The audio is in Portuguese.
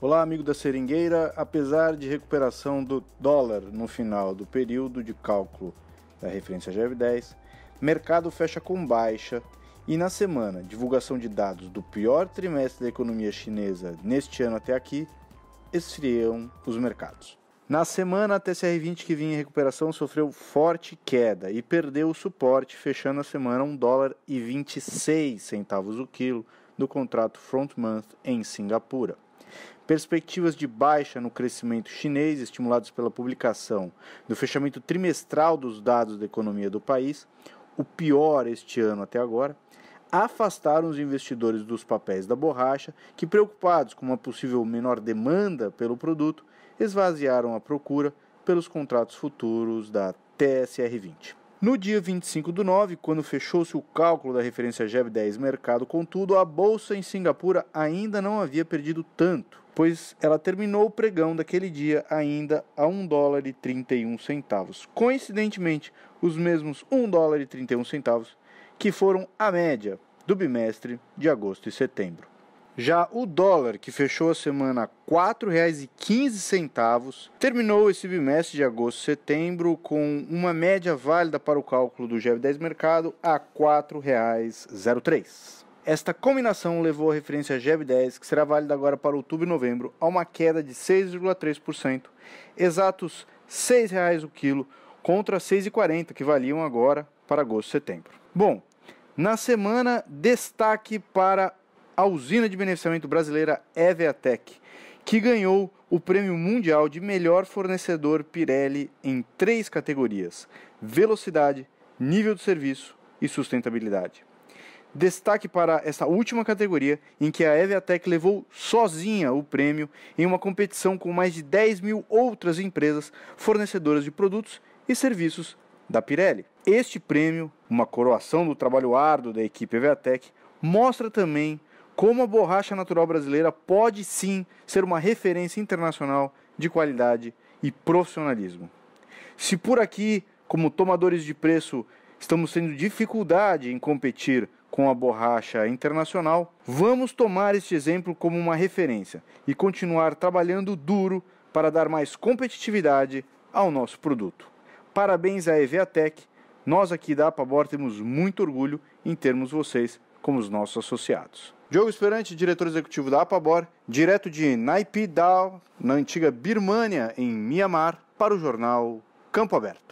Olá, amigo da Seringueira. Apesar de recuperação do dólar no final do período de cálculo da referência GEV10, mercado fecha com baixa e na semana, divulgação de dados do pior trimestre da economia chinesa neste ano até aqui esfriam os mercados. Na semana, a TCR20 que vinha em recuperação sofreu forte queda e perdeu o suporte, fechando a semana um dólar e 26 centavos o quilo do contrato front month em Singapura. Perspectivas de baixa no crescimento chinês, estimulados pela publicação do fechamento trimestral dos dados da economia do país, o pior este ano até agora, afastaram os investidores dos papéis da borracha, que, preocupados com uma possível menor demanda pelo produto, esvaziaram a procura pelos contratos futuros da TSR20. No dia 25 do 9, quando fechou-se o cálculo da referência GEB 10 mercado, contudo, a bolsa em Singapura ainda não havia perdido tanto, pois ela terminou o pregão daquele dia ainda a 1 dólar e 31 centavos. Coincidentemente, os mesmos 1 dólar e 31 centavos que foram a média do bimestre de agosto e setembro. Já o dólar, que fechou a semana a R$ 4,15, terminou esse bimestre de agosto e setembro com uma média válida para o cálculo do GEV10 Mercado a R$ 4,03. Esta combinação levou a referência geb 10 que será válida agora para outubro e novembro, a uma queda de 6,3%, exatos R$ 6,00 o quilo contra R$ 6,40 que valiam agora para agosto e setembro. Bom, na semana, destaque para a usina de beneficiamento brasileira Eviatec, que ganhou o prêmio mundial de melhor fornecedor Pirelli em três categorias: velocidade, nível de serviço e sustentabilidade. Destaque para essa última categoria, em que a Eviatec levou sozinha o prêmio em uma competição com mais de 10 mil outras empresas fornecedoras de produtos e serviços da Pirelli. Este prêmio, uma coroação do trabalho árduo da equipe Eviatec, mostra também como a borracha natural brasileira pode sim ser uma referência internacional de qualidade e profissionalismo. Se por aqui, como tomadores de preço, estamos tendo dificuldade em competir com a borracha internacional, vamos tomar este exemplo como uma referência e continuar trabalhando duro para dar mais competitividade ao nosso produto. Parabéns à EVATEC. Nós aqui da Apabor temos muito orgulho em termos vocês como os nossos associados. Diogo Esperante, diretor executivo da Apabor, direto de Naipi na antiga Birmânia, em Mianmar, para o jornal Campo Aberto.